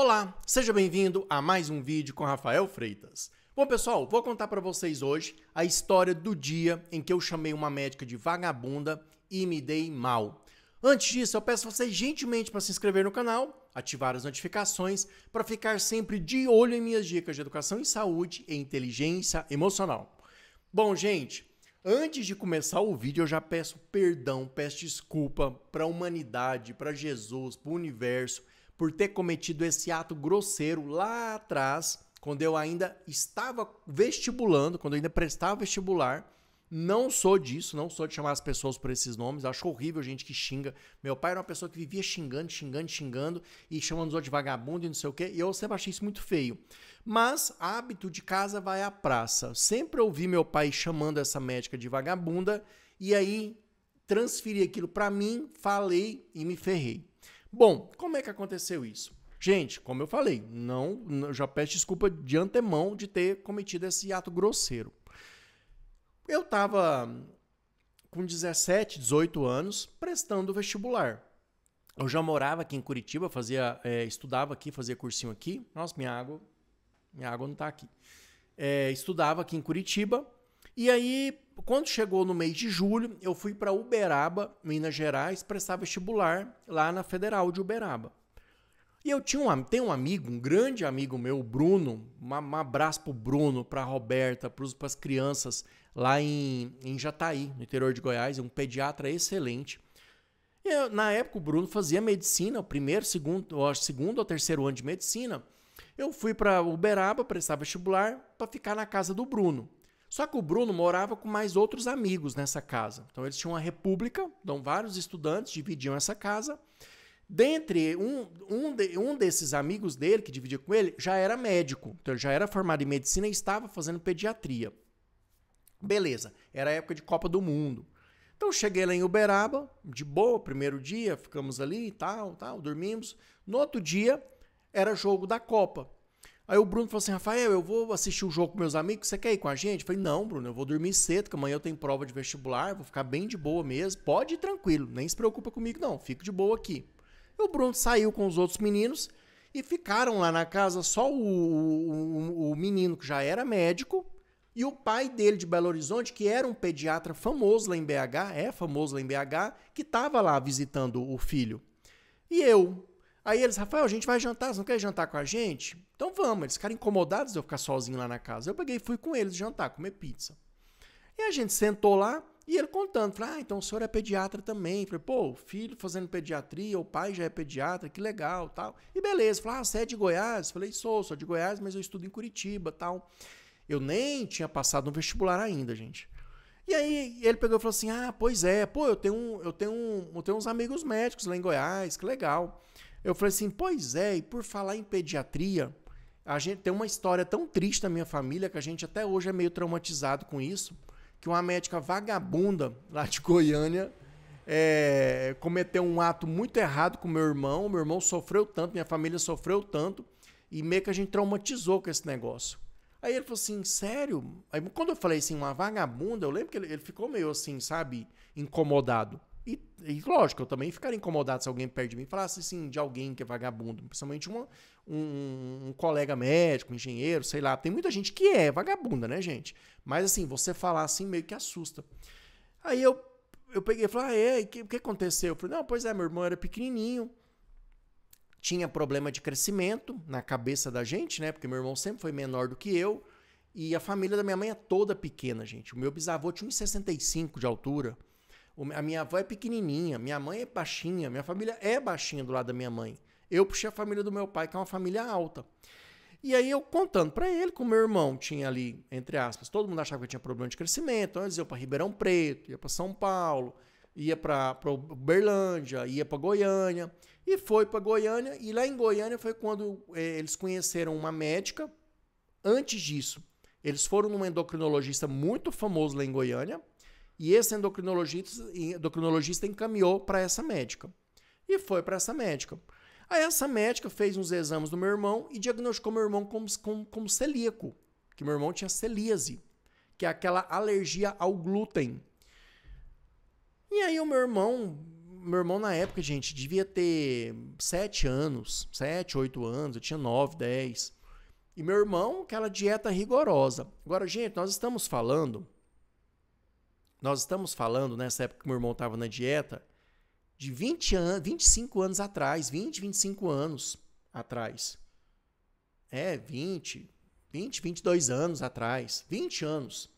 Olá, seja bem-vindo a mais um vídeo com Rafael Freitas. Bom, pessoal, vou contar para vocês hoje a história do dia em que eu chamei uma médica de vagabunda e me dei mal. Antes disso, eu peço vocês gentilmente para se inscrever no canal, ativar as notificações para ficar sempre de olho em minhas dicas de educação e saúde e inteligência emocional. Bom, gente, Antes de começar o vídeo, eu já peço perdão, peço desculpa para a humanidade, para Jesus, para o universo por ter cometido esse ato grosseiro lá atrás, quando eu ainda estava vestibulando, quando eu ainda prestava vestibular. Não sou disso, não sou de chamar as pessoas por esses nomes. Acho horrível gente que xinga. Meu pai era uma pessoa que vivia xingando, xingando, xingando e chamando os outros de vagabundo e não sei o quê. E eu sempre achei isso muito feio. Mas hábito de casa vai à praça. Sempre ouvi meu pai chamando essa médica de vagabunda e aí transferi aquilo para mim, falei e me ferrei. Bom, como é que aconteceu isso? Gente, como eu falei, não, já peço desculpa de antemão de ter cometido esse ato grosseiro. Eu estava com 17, 18 anos prestando vestibular. Eu já morava aqui em Curitiba, fazia, é, estudava aqui, fazia cursinho aqui. Nossa, minha água, minha água não está aqui. É, estudava aqui em Curitiba e aí, quando chegou no mês de julho, eu fui para Uberaba, Minas Gerais, prestar vestibular lá na Federal de Uberaba. E eu tinha um, tenho um amigo, um grande amigo meu, Bruno, um abraço pro Bruno, pra Roberta, pros, pras crianças lá em, em Jataí, no interior de Goiás, é um pediatra excelente. Eu, na época o Bruno fazia medicina, o primeiro, segundo, ou segundo ou terceiro ano de medicina. Eu fui para Uberaba prestar vestibular para ficar na casa do Bruno. Só que o Bruno morava com mais outros amigos nessa casa. Então eles tinham uma república, então vários estudantes dividiam essa casa. Dentre um, um, de, um desses amigos dele, que dividia com ele, já era médico. Então ele já era formado em medicina e estava fazendo pediatria. Beleza, era época de Copa do Mundo. Então cheguei lá em Uberaba, de boa, primeiro dia, ficamos ali e tal, tal, dormimos. No outro dia era jogo da Copa. Aí o Bruno falou assim: Rafael, eu vou assistir o jogo com meus amigos, você quer ir com a gente? Eu falei: Não, Bruno, eu vou dormir cedo, que amanhã eu tenho prova de vestibular, vou ficar bem de boa mesmo. Pode ir tranquilo, nem se preocupa comigo, não, fico de boa aqui. E o Bruno saiu com os outros meninos e ficaram lá na casa só o, o, o menino que já era médico e o pai dele de Belo Horizonte, que era um pediatra famoso lá em BH, é famoso lá em BH, que estava lá visitando o filho. E eu, Aí eles, Rafael, a gente vai jantar, você não quer jantar com a gente? Então vamos, eles ficaram incomodados de eu ficar sozinho lá na casa. Eu peguei e fui com eles jantar, comer pizza. E a gente sentou lá e ele contando, falou, ah, então o senhor é pediatra também. falei, pô, filho fazendo pediatria, o pai já é pediatra, que legal, tal. E beleza, falou, ah, você é de Goiás? falei, sou, sou de Goiás, mas eu estudo em Curitiba, tal. Eu nem tinha passado no vestibular ainda, gente. E aí ele pegou e falou assim, ah, pois é, pô, eu tenho, um, eu tenho, um, eu tenho uns amigos médicos lá em Goiás, que legal. Eu falei assim: pois é, e por falar em pediatria, a gente tem uma história tão triste na minha família que a gente até hoje é meio traumatizado com isso. Que uma médica vagabunda lá de Goiânia é, cometeu um ato muito errado com meu irmão. Meu irmão sofreu tanto, minha família sofreu tanto, e meio que a gente traumatizou com esse negócio. Aí ele falou assim, sério? Aí quando eu falei assim, uma vagabunda, eu lembro que ele, ele ficou meio assim, sabe, incomodado. E, e, lógico, eu também ficaria incomodado se alguém perto de mim falasse assim de alguém que é vagabundo, principalmente uma, um, um, colega médico, engenheiro, sei lá. Tem muita gente que é vagabunda, né, gente? Mas assim, você falar assim meio que assusta. Aí eu, eu peguei e falei, ah, é, o que, que aconteceu? Eu falei, não, pois é, meu irmão era pequenininho, tinha problema de crescimento na cabeça da gente, né? Porque meu irmão sempre foi menor do que eu. E a família da minha mãe é toda pequena, gente. O meu bisavô tinha uns 65 de altura. A minha avó é pequenininha, minha mãe é baixinha, minha família é baixinha do lado da minha mãe. Eu puxei a família do meu pai, que é uma família alta. E aí eu contando para ele que o meu irmão tinha ali, entre aspas, todo mundo achava que eu tinha problema de crescimento, então eu iam para Ribeirão Preto, ia para São Paulo, ia para Berlândia, ia para Goiânia, e foi para Goiânia, e lá em Goiânia foi quando é, eles conheceram uma médica, antes disso, eles foram num endocrinologista muito famoso lá em Goiânia, e esse endocrinologista, endocrinologista encaminhou para essa médica. E foi para essa médica. Aí essa médica fez uns exames do meu irmão e diagnosticou meu irmão como, como, como celíaco, que meu irmão tinha celíase, que é aquela alergia ao glúten. E aí o meu irmão, meu irmão na época, gente, devia ter 7 anos, 7, 8 anos, eu tinha 9, 10. E meu irmão, aquela dieta rigorosa. Agora, gente, nós estamos falando nós estamos falando, nessa época que meu irmão estava na dieta, de 20 anos, 25 anos atrás, 20, 25 anos atrás. É, 20, 20, 22 anos atrás, 20 anos.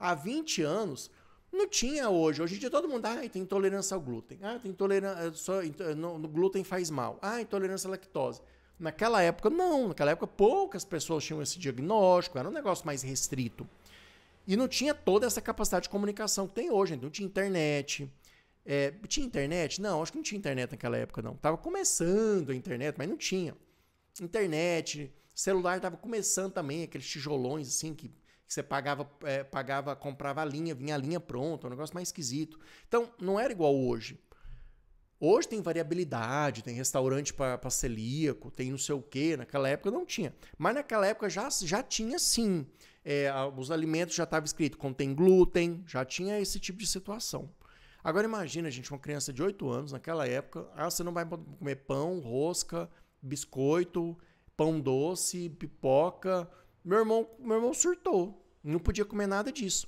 Há 20 anos não tinha hoje. Hoje em dia todo mundo ah, tem intolerância ao glúten. Ah, tem intolerância eh, eh, no, no glúten faz mal. Ah, intolerância à lactose. Naquela época não, naquela época poucas pessoas tinham esse diagnóstico, era um negócio mais restrito. E não tinha toda essa capacidade de comunicação que tem hoje. Não tinha internet. É, tinha internet? Não, acho que não tinha internet naquela época, não. Tava começando a internet, mas não tinha. Internet, celular tava começando também, aqueles tijolões assim que, que você pagava, é, pagava, comprava a linha, vinha a linha pronta, um negócio mais esquisito. Então, não era igual hoje. Hoje tem variabilidade, tem restaurante para celíaco, tem não sei o quê. Naquela época não tinha. Mas naquela época já, já tinha sim é, os alimentos já estava escrito, contém glúten, já tinha esse tipo de situação. Agora imagina, gente, uma criança de 8 anos, naquela época, ah, você não vai comer pão, rosca, biscoito, pão doce, pipoca. Meu irmão, meu irmão surtou, não podia comer nada disso.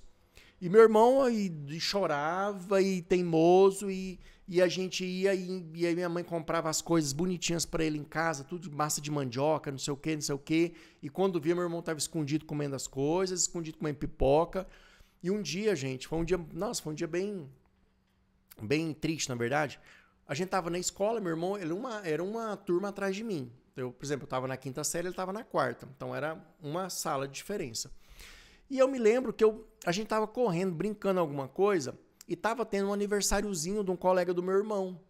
E meu irmão aí chorava e teimoso e e a gente ia e, e aí minha mãe comprava as coisas bonitinhas para ele em casa, tudo massa de mandioca, não sei o que, não sei o que. E quando via, meu irmão tava escondido comendo as coisas, escondido comendo pipoca. E um dia, gente, foi um dia, nossa, foi um dia bem bem triste, na verdade. A gente tava na escola, meu irmão, ele é uma, era uma turma atrás de mim. Eu, por exemplo, eu tava na quinta série, ele tava na quarta. Então era uma sala de diferença. E eu me lembro que eu, a gente tava correndo, brincando alguma coisa, e tava tendo um aniversáriozinho de um colega do meu irmão.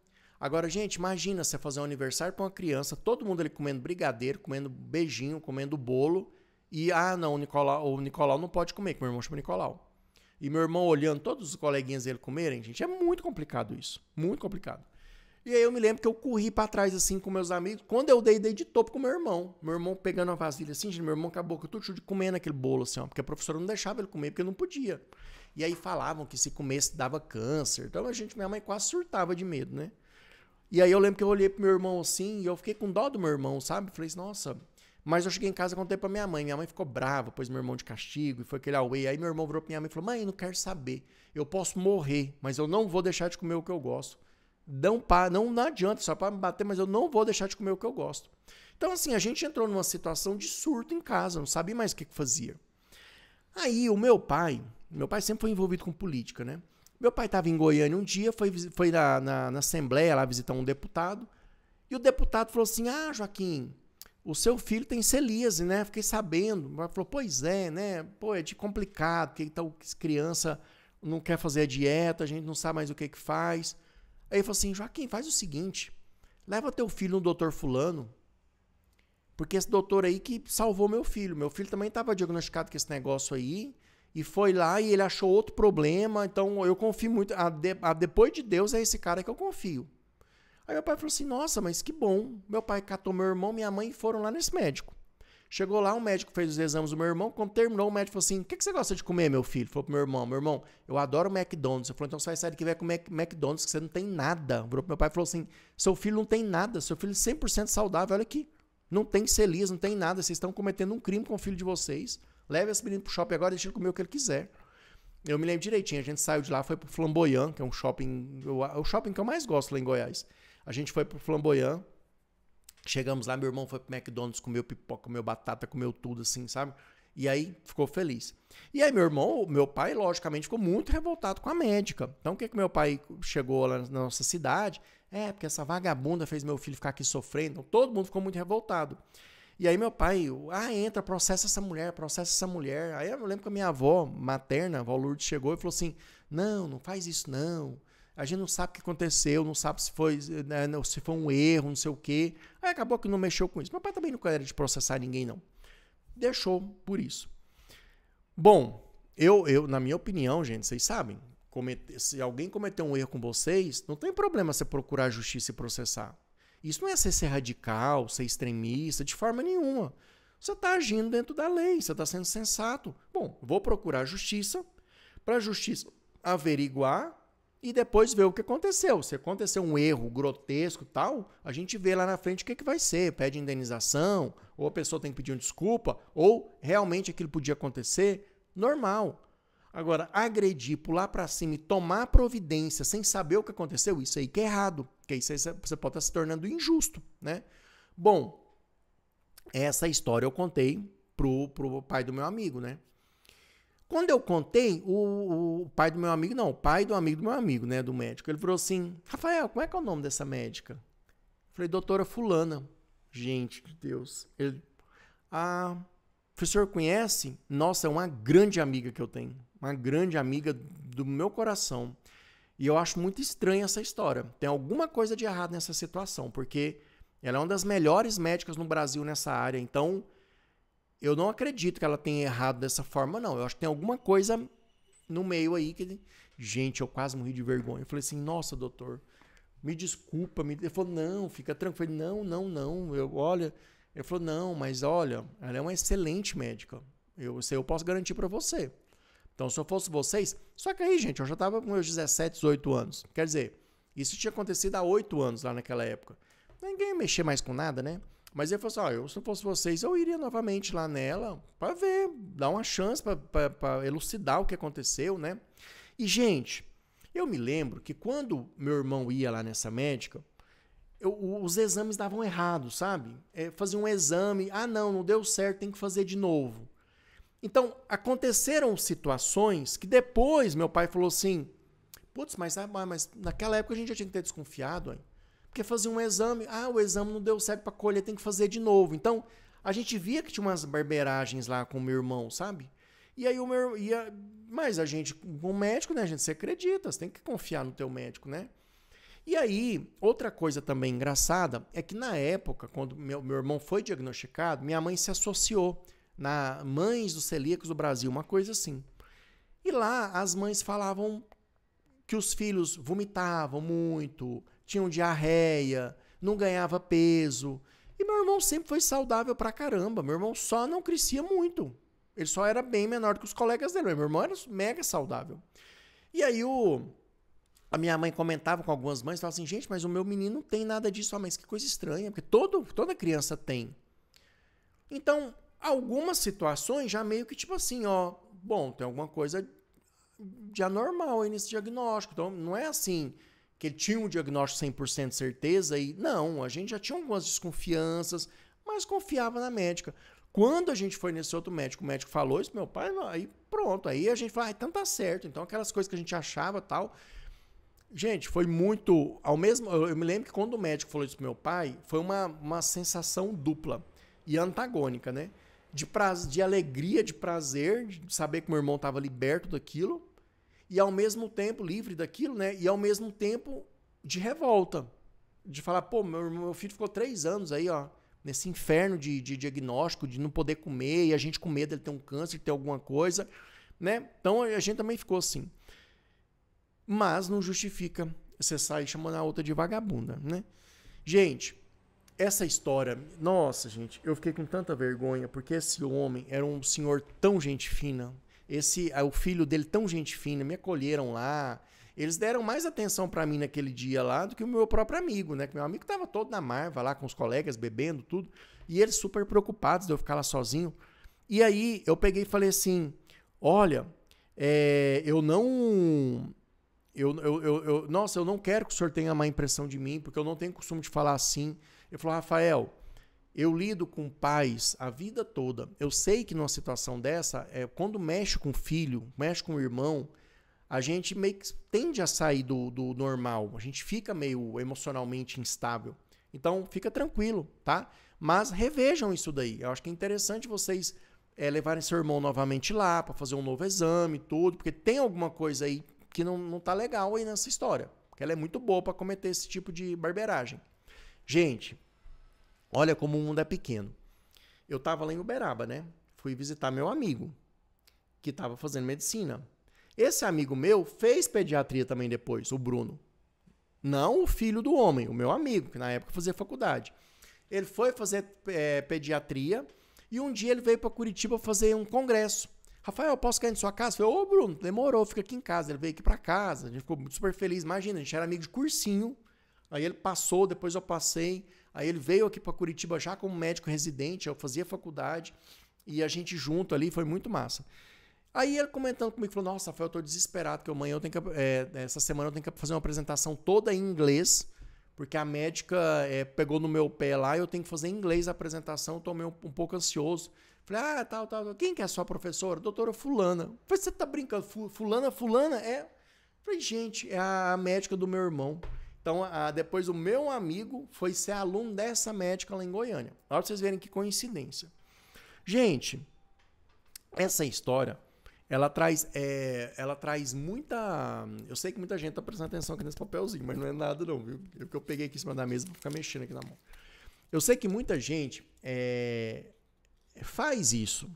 Agora, gente, imagina você fazer um aniversário para uma criança, todo mundo ali comendo brigadeiro, comendo beijinho, comendo bolo. E, ah, não, o Nicolau, o Nicolau não pode comer, que meu irmão chama Nicolau. E meu irmão olhando todos os coleguinhas dele comerem, gente, é muito complicado isso. Muito complicado. E aí eu me lembro que eu corri para trás, assim, com meus amigos. Quando eu dei, dei de topo com meu irmão. Meu irmão pegando uma vasilha assim, gente, meu irmão acabou com a boca tudo comendo aquele bolo, assim, ó. Porque a professora não deixava ele comer, porque não podia. E aí falavam que se comesse dava câncer. Então a gente, minha mãe quase surtava de medo, né? E aí eu lembro que eu olhei pro meu irmão assim e eu fiquei com dó do meu irmão, sabe? Falei assim, nossa. Mas eu cheguei em casa e contei pra minha mãe. Minha mãe ficou brava, pôs meu irmão de castigo e foi aquele away. Aí meu irmão virou pra minha mãe e falou: Mãe, não quero saber. Eu posso morrer, mas eu não vou deixar de comer o que eu gosto. Não, não, não adianta, só para me bater, mas eu não vou deixar de comer o que eu gosto. Então, assim, a gente entrou numa situação de surto em casa, não sabia mais o que, que fazia. Aí o meu pai, meu pai sempre foi envolvido com política, né? Meu pai estava em Goiânia um dia, foi, foi na, na, na Assembleia lá visitar um deputado. E o deputado falou assim: Ah, Joaquim, o seu filho tem celíase, né? Fiquei sabendo. Ele falou: Pois é, né? Pô, é de complicado, porque então, criança não quer fazer a dieta, a gente não sabe mais o que, que faz. Aí ele falou assim: Joaquim, faz o seguinte: leva teu filho no doutor Fulano, porque esse doutor aí que salvou meu filho. Meu filho também estava diagnosticado com esse negócio aí e foi lá e ele achou outro problema. Então eu confio muito. A de, a depois de Deus é esse cara que eu confio. Aí meu pai falou assim: Nossa, mas que bom. Meu pai catou meu irmão, minha mãe e foram lá nesse médico. Chegou lá, o um médico fez os exames do meu irmão. Quando terminou, o médico falou assim: O que, que você gosta de comer, meu filho? Falou pro meu irmão: Meu irmão, eu adoro McDonald's. Eu falei: Então você vai sair daqui e vai comer McDonald's, que você não tem nada. pro meu pai falou assim: Seu filho não tem nada, seu filho é 100% saudável, olha aqui. Não tem celis, não tem nada. Vocês estão cometendo um crime com o filho de vocês. Leve esse menino pro shopping agora, deixa ele comer o que ele quiser. Eu me lembro direitinho, a gente saiu de lá, foi pro Flamboyant, que é um shopping, é o shopping que eu mais gosto lá em Goiás. A gente foi pro Flamboyant, chegamos lá, meu irmão foi pro McDonald's, comeu pipoca, comeu batata, comeu tudo assim, sabe? E aí ficou feliz. E aí meu irmão, meu pai, logicamente, ficou muito revoltado com a médica. Então o que que meu pai chegou lá na nossa cidade? É, porque essa vagabunda fez meu filho ficar aqui sofrendo. Então todo mundo ficou muito revoltado. E aí meu pai, ah, entra, processa essa mulher, processa essa mulher. Aí eu lembro que a minha avó materna, a avó Lourdes, chegou e falou assim, não, não faz isso não. A gente não sabe o que aconteceu, não sabe se foi, né, se foi um erro, não sei o quê. Aí acabou que não mexeu com isso. Meu pai também não era de processar ninguém, não. Deixou por isso. Bom, eu, eu na minha opinião, gente, vocês sabem, comete, se alguém cometer um erro com vocês, não tem problema você procurar a justiça e processar. Isso não é ser, ser radical, ser extremista, de forma nenhuma. Você está agindo dentro da lei, você está sendo sensato. Bom, vou procurar a justiça, para a justiça averiguar e depois ver o que aconteceu. Se aconteceu um erro grotesco tal, a gente vê lá na frente o que, é que vai ser. Pede indenização, ou a pessoa tem que pedir uma desculpa, ou realmente aquilo podia acontecer. Normal. Agora, agredir, pular para cima e tomar providência sem saber o que aconteceu, isso aí que é errado. Porque isso aí você pode estar se tornando injusto, né? Bom, essa história eu contei pro, pro pai do meu amigo, né? Quando eu contei, o, o pai do meu amigo, não, o pai do amigo do meu amigo, né, do médico, ele falou assim: Rafael, como é que é o nome dessa médica? Eu falei, doutora Fulana. Gente de Deus. Ele, ah, o senhor conhece? Nossa, é uma grande amiga que eu tenho uma grande amiga do meu coração. E eu acho muito estranha essa história. Tem alguma coisa de errado nessa situação, porque ela é uma das melhores médicas no Brasil nessa área. Então, eu não acredito que ela tenha errado dessa forma, não. Eu acho que tem alguma coisa no meio aí que. Gente, eu quase morri de vergonha. Eu falei assim: nossa, doutor, me desculpa. Me... Ele falou: não, fica tranquilo. Eu falei, não, não, não. Eu, olha. Ele falou: não, mas olha, ela é uma excelente médica. Eu, eu posso garantir para você. Então, se eu fosse vocês, só que aí, gente, eu já estava com meus 17, 18 anos. Quer dizer, isso tinha acontecido há 8 anos lá naquela época. Ninguém ia mexer mais com nada, né? Mas ele falou assim: ó, se eu fosse vocês, eu iria novamente lá nela para ver, dar uma chance para elucidar o que aconteceu, né? E, gente, eu me lembro que quando meu irmão ia lá nessa médica, eu, os exames davam errado, sabe? É, fazia um exame, ah, não, não deu certo, tem que fazer de novo. Então, aconteceram situações que depois meu pai falou assim: putz, ah, mas, mas naquela época a gente já tinha que ter desconfiado, hein? porque fazia um exame, ah, o exame não deu certo para colher, tem que fazer de novo. Então, a gente via que tinha umas barbeiragens lá com o meu irmão, sabe? E aí o meu. E a, mas a gente, com o médico, né, a gente? se acredita, você tem que confiar no teu médico, né? E aí, outra coisa também engraçada é que na época, quando meu, meu irmão foi diagnosticado, minha mãe se associou na Mães dos Celíacos do Brasil, uma coisa assim. E lá as mães falavam que os filhos vomitavam muito, tinham diarreia, não ganhava peso. E meu irmão sempre foi saudável pra caramba. Meu irmão só não crescia muito. Ele só era bem menor que os colegas dele. Meu irmão era mega saudável. E aí o a minha mãe comentava com algumas mães, falava assim, gente, mas o meu menino não tem nada disso. Ah, mas que coisa estranha, porque todo, toda criança tem. Então, algumas situações já meio que tipo assim, ó, bom, tem alguma coisa de anormal aí nesse diagnóstico. Então, não é assim que ele tinha um diagnóstico 100% de certeza e não, a gente já tinha algumas desconfianças, mas confiava na médica. Quando a gente foi nesse outro médico, o médico falou isso, meu pai, aí pronto, aí a gente fala, ah, então tá certo. Então aquelas coisas que a gente achava, tal, Gente, foi muito. Ao mesmo, eu me lembro que quando o médico falou isso pro meu pai, foi uma, uma sensação dupla e antagônica, né? de, prazo, de alegria, de prazer, de saber que meu irmão estava liberto daquilo, e ao mesmo tempo, livre daquilo, né? E ao mesmo tempo de revolta. De falar, pô, meu, meu filho ficou três anos aí, ó, nesse inferno de, de diagnóstico, de não poder comer, e a gente com medo de ter um câncer, de ter alguma coisa, né? Então a gente também ficou assim. Mas não justifica você sair chamando a outra de vagabunda, né? Gente, essa história, nossa, gente, eu fiquei com tanta vergonha, porque esse homem era um senhor tão gente fina. Esse, ah, o filho dele tão gente fina, me acolheram lá. Eles deram mais atenção para mim naquele dia lá do que o meu próprio amigo, né? Que meu amigo tava todo na marva lá com os colegas bebendo tudo, e eles super preocupados de eu ficar lá sozinho. E aí eu peguei e falei assim: "Olha, é, eu não eu, eu, eu, eu, nossa, eu não quero que o senhor tenha má impressão de mim, porque eu não tenho costume de falar assim. Ele falou, Rafael, eu lido com pais a vida toda. Eu sei que numa situação dessa, é, quando mexe com o filho, mexe com o irmão, a gente meio que tende a sair do, do normal. A gente fica meio emocionalmente instável. Então, fica tranquilo, tá? Mas revejam isso daí. Eu acho que é interessante vocês é, levarem seu irmão novamente lá para fazer um novo exame tudo, porque tem alguma coisa aí que não, não tá legal aí nessa história. Porque ela é muito boa para cometer esse tipo de barberagem. Gente, olha como o mundo é pequeno. Eu estava lá em Uberaba, né? Fui visitar meu amigo, que estava fazendo medicina. Esse amigo meu fez pediatria também depois, o Bruno. Não o filho do homem, o meu amigo, que na época fazia faculdade. Ele foi fazer é, pediatria e um dia ele veio para Curitiba fazer um congresso. Rafael, posso cair em sua casa? Eu falei, ô Bruno, demorou, fica aqui em casa. Ele veio aqui para casa, a gente ficou super feliz. Imagina, a gente era amigo de cursinho. Aí ele passou, depois eu passei. Aí ele veio aqui para Curitiba já como médico residente, eu fazia faculdade. E a gente junto ali, foi muito massa. Aí ele comentando comigo, falou, nossa, Rafael, eu tô desesperado, que amanhã eu tenho que, é, essa semana eu tenho que fazer uma apresentação toda em inglês, porque a médica é, pegou no meu pé lá e eu tenho que fazer em inglês a apresentação, eu tô meio um, um pouco ansioso. Falei, ah, tal, tal, tal, quem que é a sua professora? Doutora fulana. você tá brincando? Fulana, fulana? É. falei, gente, é a médica do meu irmão. Então, a, depois o meu amigo foi ser aluno dessa médica lá em Goiânia. Olha pra vocês verem que coincidência. Gente, essa história, ela traz, é, ela traz muita... Eu sei que muita gente tá prestando atenção aqui nesse papelzinho, mas não é nada não, viu? É que eu peguei aqui em cima da mesa pra ficar mexendo aqui na mão. Eu sei que muita gente é, faz isso.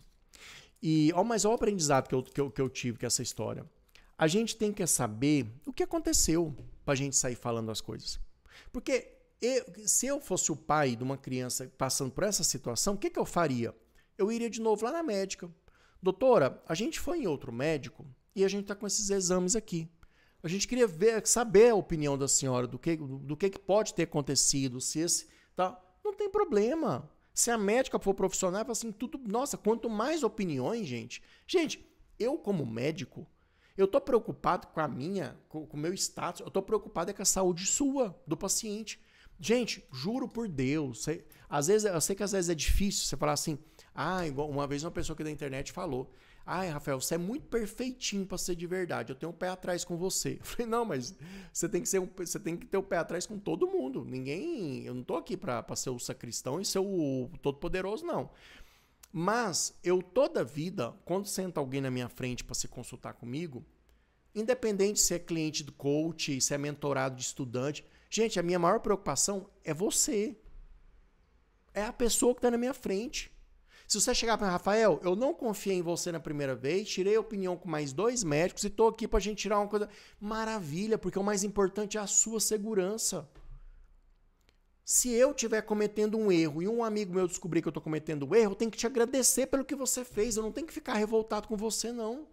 E, ó, mas olha o aprendizado que eu, que, eu, que eu tive com essa história. A gente tem que saber o que aconteceu para a gente sair falando as coisas. Porque eu, se eu fosse o pai de uma criança passando por essa situação, o que, que eu faria? Eu iria de novo lá na médica. Doutora, a gente foi em outro médico e a gente está com esses exames aqui. A gente queria ver, saber a opinião da senhora, do que, do, que, que pode ter acontecido, se esse. Tá. Não tem problema. Se a médica for profissional, fala assim, tudo. Nossa, quanto mais opiniões, gente. Gente, eu, como médico, eu estou preocupado com a minha, com o meu status, eu estou preocupado é com a saúde sua, do paciente. Gente, juro por Deus, às vezes, eu sei que às vezes é difícil você falar assim, ah, igual uma vez uma pessoa aqui da internet falou, ai, Rafael, você é muito perfeitinho para ser de verdade, eu tenho o um pé atrás com você. Eu falei, não, mas você tem que ser um, você tem que ter o um pé atrás com todo mundo. Ninguém, eu não tô aqui para ser o sacristão e ser o todo poderoso, não. Mas eu toda vida, quando senta alguém na minha frente para se consultar comigo, independente se é cliente do coach, se é mentorado de estudante, gente, a minha maior preocupação é você. É a pessoa que está na minha frente. Se você chegar para Rafael, eu não confiei em você na primeira vez, tirei opinião com mais dois médicos e estou aqui para a gente tirar uma coisa. Maravilha, porque o mais importante é a sua segurança. Se eu estiver cometendo um erro e um amigo meu descobrir que eu estou cometendo um erro, eu tenho que te agradecer pelo que você fez. Eu não tenho que ficar revoltado com você, não.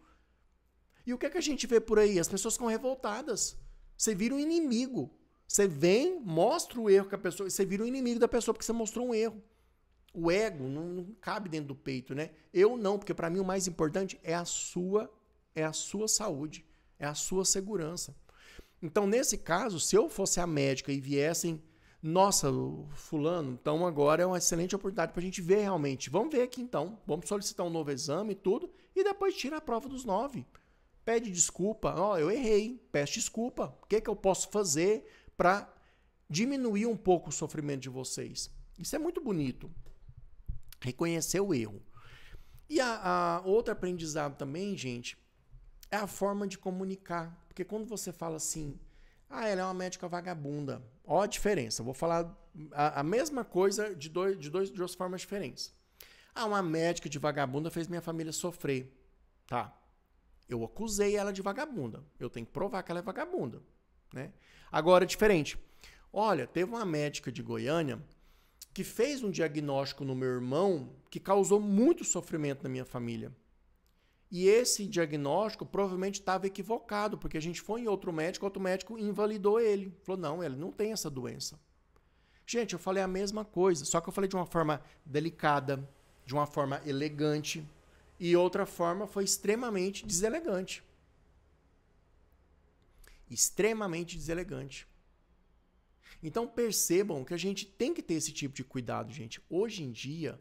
E o que é que a gente vê por aí? As pessoas ficam revoltadas. Você vira um inimigo. Você vem, mostra o erro que a pessoa. Você vira um inimigo da pessoa porque você mostrou um erro. O ego não, não cabe dentro do peito, né? Eu não, porque para mim o mais importante é a sua, é a sua saúde, é a sua segurança. Então, nesse caso, se eu fosse a médica e viessem nossa, fulano, então agora é uma excelente oportunidade para a gente ver realmente. Vamos ver aqui então, vamos solicitar um novo exame e tudo, e depois tira a prova dos nove. Pede desculpa, ó, oh, eu errei, peço desculpa. O que, é que eu posso fazer para diminuir um pouco o sofrimento de vocês? Isso é muito bonito. Reconhecer o erro. E a, a outro aprendizado também, gente, é a forma de comunicar. Porque quando você fala assim, ah, ela é uma médica vagabunda. Ó a diferença. Vou falar a, a mesma coisa de, dois, de, dois, de duas formas diferentes. Ah, uma médica de vagabunda fez minha família sofrer. Tá. Eu acusei ela de vagabunda. Eu tenho que provar que ela é vagabunda. Né? Agora, diferente. Olha, teve uma médica de Goiânia que fez um diagnóstico no meu irmão que causou muito sofrimento na minha família. E esse diagnóstico provavelmente estava equivocado, porque a gente foi em outro médico, outro médico invalidou ele. Falou: não, ele não tem essa doença. Gente, eu falei a mesma coisa, só que eu falei de uma forma delicada, de uma forma elegante, e outra forma foi extremamente deselegante. Extremamente deselegante. Então percebam que a gente tem que ter esse tipo de cuidado, gente. Hoje em dia,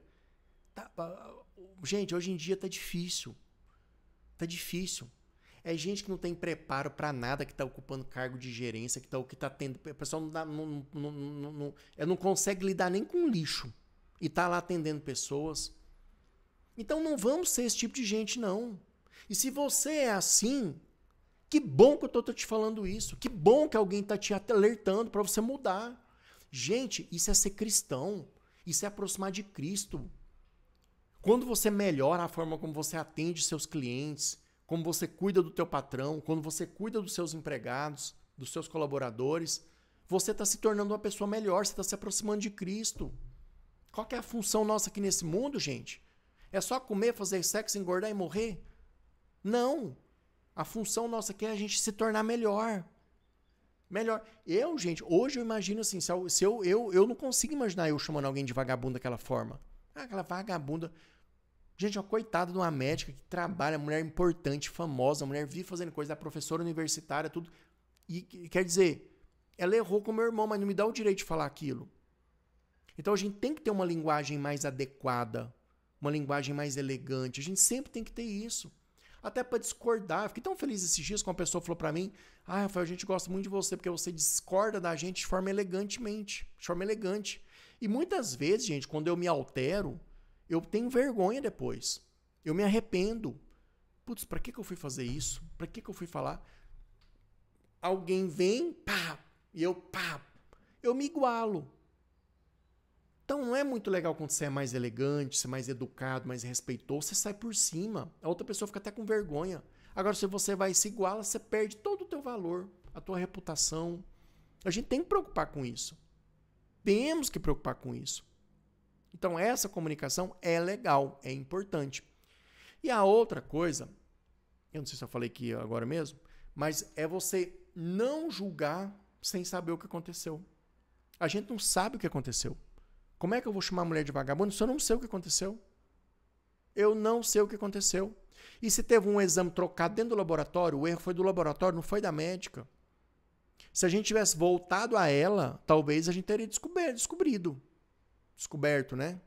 tá, ah, gente, hoje em dia tá difícil. Tá difícil. É gente que não tem preparo para nada, que tá ocupando cargo de gerência, que tá, que tá tendo. O pessoal não, dá, não, não, não, não, é, não consegue lidar nem com lixo. E tá lá atendendo pessoas. Então não vamos ser esse tipo de gente, não. E se você é assim, que bom que eu estou te falando isso. Que bom que alguém está te alertando para você mudar. Gente, isso é ser cristão. Isso é aproximar de Cristo. Quando você melhora a forma como você atende seus clientes, como você cuida do teu patrão, quando você cuida dos seus empregados, dos seus colaboradores, você está se tornando uma pessoa melhor, você está se aproximando de Cristo. Qual é a função nossa aqui nesse mundo, gente? É só comer, fazer sexo, engordar e morrer? Não. A função nossa aqui é a gente se tornar melhor. Melhor. Eu, gente, hoje eu imagino assim, se eu, eu, eu não consigo imaginar eu chamando alguém de vagabundo daquela forma. Aquela vagabunda. Gente, uma coitada de uma médica que trabalha, mulher importante, famosa, mulher vive fazendo coisa, é professora universitária, tudo. E quer dizer, ela errou com meu irmão, mas não me dá o direito de falar aquilo. Então a gente tem que ter uma linguagem mais adequada, uma linguagem mais elegante. A gente sempre tem que ter isso. Até para discordar. Eu fiquei tão feliz esses dias que uma pessoa falou para mim: Ah, Rafael, a gente gosta muito de você porque você discorda da gente de forma elegantemente, de forma elegante. E muitas vezes, gente, quando eu me altero, eu tenho vergonha depois. Eu me arrependo. Putz, para que, que eu fui fazer isso? Para que, que eu fui falar? Alguém vem, pá, e eu, pá, eu me igualo. Então não é muito legal quando você é mais elegante, você é mais educado, mais respeitoso, você sai por cima. A outra pessoa fica até com vergonha. Agora, se você vai e se iguala, você perde todo o teu valor, a tua reputação. A gente tem que preocupar com isso. Temos que preocupar com isso. Então essa comunicação é legal, é importante. E a outra coisa, eu não sei se eu falei aqui agora mesmo, mas é você não julgar sem saber o que aconteceu. A gente não sabe o que aconteceu. Como é que eu vou chamar a mulher de vagabundo se eu não sei o que aconteceu? Eu não sei o que aconteceu. E se teve um exame trocado dentro do laboratório, o erro foi do laboratório, não foi da médica. Se a gente tivesse voltado a ela, talvez a gente teria descoberto, descobrido, descoberto, né?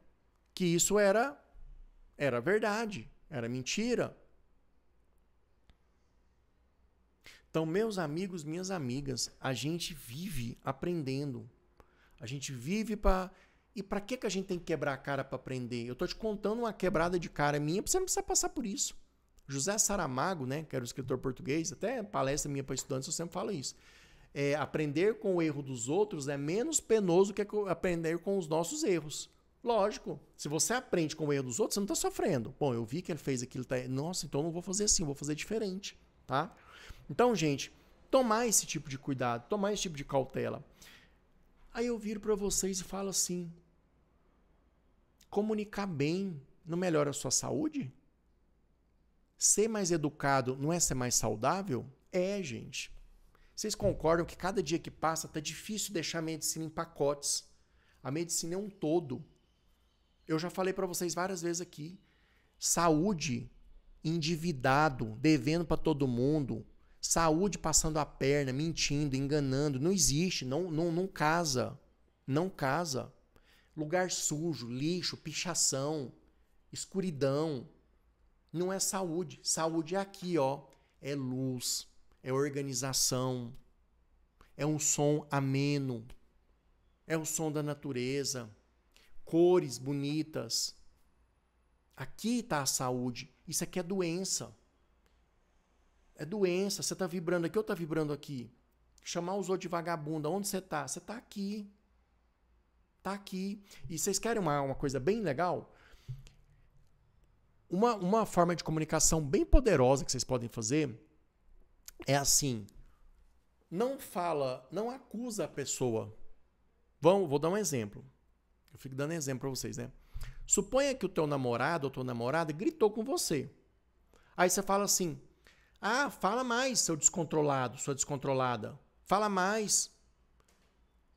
Que isso era era verdade, era mentira. Então, meus amigos, minhas amigas, a gente vive aprendendo. A gente vive para e para que que a gente tem que quebrar a cara para aprender? Eu tô te contando uma quebrada de cara minha, pra você não precisar passar por isso. José Saramago, né, que era um escritor português, até palestra minha para estudantes eu sempre falo isso é, aprender com o erro dos outros é menos penoso que aprender com os nossos erros. Lógico. Se você aprende com o erro dos outros, você não está sofrendo. Bom, eu vi que ele fez aquilo. Tá... Nossa, então eu não vou fazer assim, eu vou fazer diferente. tá? Então, gente, tomar esse tipo de cuidado, tomar esse tipo de cautela. Aí eu viro para vocês e falo assim: comunicar bem não melhora a sua saúde? Ser mais educado não é ser mais saudável? É, gente. Vocês concordam que cada dia que passa tá difícil deixar a medicina em pacotes. A medicina é um todo. Eu já falei para vocês várias vezes aqui. Saúde endividado, devendo para todo mundo, saúde passando a perna, mentindo, enganando, não existe, não, não, não casa. Não casa. Lugar sujo, lixo, pichação, escuridão. Não é saúde. Saúde é aqui, ó. É luz, é organização, é um som ameno, é o som da natureza, cores bonitas. Aqui está a saúde. Isso aqui é doença. É doença. Você está vibrando aqui ou está vibrando aqui? Chamar os outros de vagabunda. Onde você está? Você está aqui. Está aqui. E vocês querem uma, uma coisa bem legal? Uma, uma forma de comunicação bem poderosa que vocês podem fazer é assim: não fala, não acusa a pessoa. Vamos, vou dar um exemplo. Eu fico dando exemplo para vocês, né? Suponha que o teu namorado ou tua namorada gritou com você. Aí você fala assim: "Ah, fala mais, seu descontrolado, sua descontrolada. Fala mais".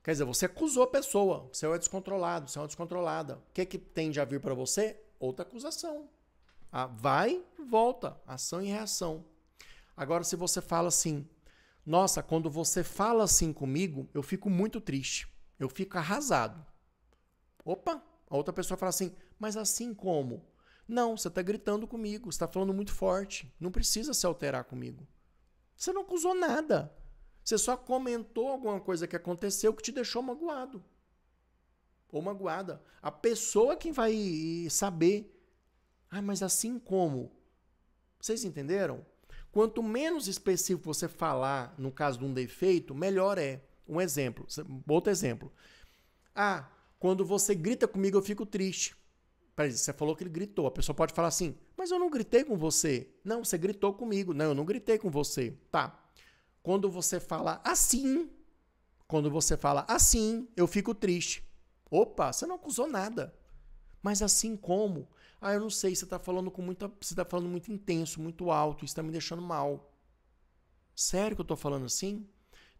Quer dizer, você acusou a pessoa, você é descontrolado, você é uma descontrolada. O que é que tende a vir para você? Outra acusação. Ah, vai, volta, ação e reação. Agora, se você fala assim, nossa, quando você fala assim comigo, eu fico muito triste, eu fico arrasado. Opa, a outra pessoa fala assim, mas assim como? Não, você está gritando comigo, está falando muito forte, não precisa se alterar comigo. Você não acusou nada. Você só comentou alguma coisa que aconteceu que te deixou magoado. Ou magoada. A pessoa é quem vai saber. Ah, mas assim como? Vocês entenderam? Quanto menos específico você falar no caso de um defeito, melhor é. Um exemplo, outro exemplo. Ah, quando você grita comigo, eu fico triste. Peraí, você falou que ele gritou. A pessoa pode falar assim, mas eu não gritei com você. Não, você gritou comigo. Não, eu não gritei com você. Tá. Quando você fala assim, quando você fala assim, eu fico triste. Opa, você não acusou nada. Mas assim como? Ah, eu não sei, você está falando com muita, você está falando muito intenso, muito alto, isso está me deixando mal. Sério que eu estou falando assim?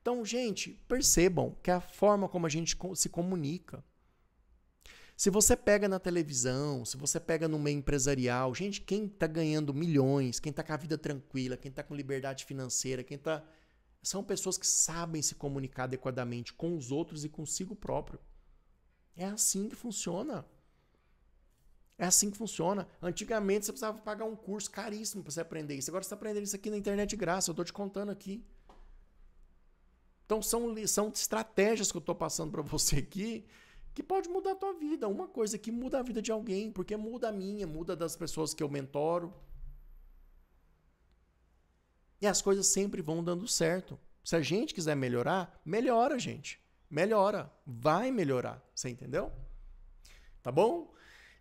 Então, gente, percebam que a forma como a gente se comunica. Se você pega na televisão, se você pega no meio empresarial, gente, quem está ganhando milhões, quem está com a vida tranquila, quem está com liberdade financeira, quem está. São pessoas que sabem se comunicar adequadamente com os outros e consigo próprio. É assim que funciona. É assim que funciona. Antigamente você precisava pagar um curso caríssimo para você aprender isso. Agora você está aprendendo isso aqui na internet de graça. Eu estou te contando aqui. Então são, são estratégias que eu estou passando para você aqui que pode mudar a tua vida. Uma coisa que muda a vida de alguém, porque muda a minha, muda das pessoas que eu mentoro. E as coisas sempre vão dando certo. Se a gente quiser melhorar, melhora, gente. Melhora. Vai melhorar. Você entendeu? Tá bom?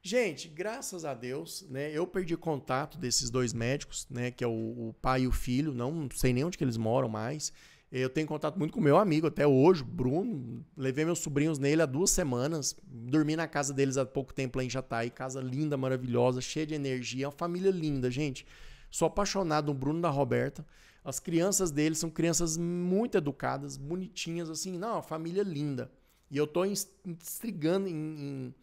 Gente, graças a Deus, né? Eu perdi contato desses dois médicos, né? Que é o, o pai e o filho. Não sei nem onde que eles moram mais. Eu tenho contato muito com meu amigo até hoje, Bruno. Levei meus sobrinhos nele há duas semanas. Dormi na casa deles há pouco tempo lá em Jataí. Casa linda, maravilhosa, cheia de energia. É uma família linda, gente. Sou apaixonado do Bruno da Roberta. As crianças deles são crianças muito educadas, bonitinhas, assim. Não, família linda. E eu tô instrigando, em, em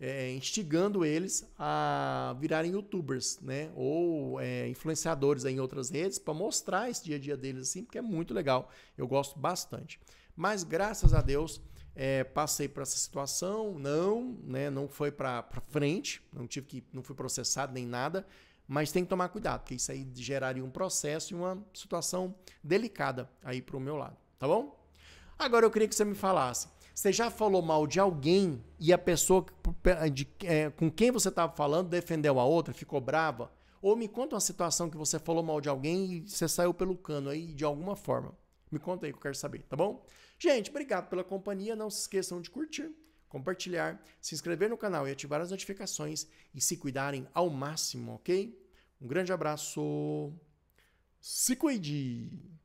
é, instigando eles a virarem youtubers, né? Ou é, influenciadores em outras redes para mostrar esse dia a dia deles assim, porque é muito legal. Eu gosto bastante. Mas graças a Deus é, passei por essa situação, não, né? Não foi para frente, não tive que, não fui processado nem nada. Mas tem que tomar cuidado, porque isso aí geraria um processo e uma situação delicada aí para o meu lado, tá bom? Agora eu queria que você me falasse você já falou mal de alguém e a pessoa de, é, com quem você estava falando defendeu a outra, ficou brava? Ou me conta uma situação que você falou mal de alguém e você saiu pelo cano aí de alguma forma. Me conta aí que eu quero saber, tá bom? Gente, obrigado pela companhia. Não se esqueçam de curtir, compartilhar, se inscrever no canal e ativar as notificações e se cuidarem ao máximo, ok? Um grande abraço. Se cuide!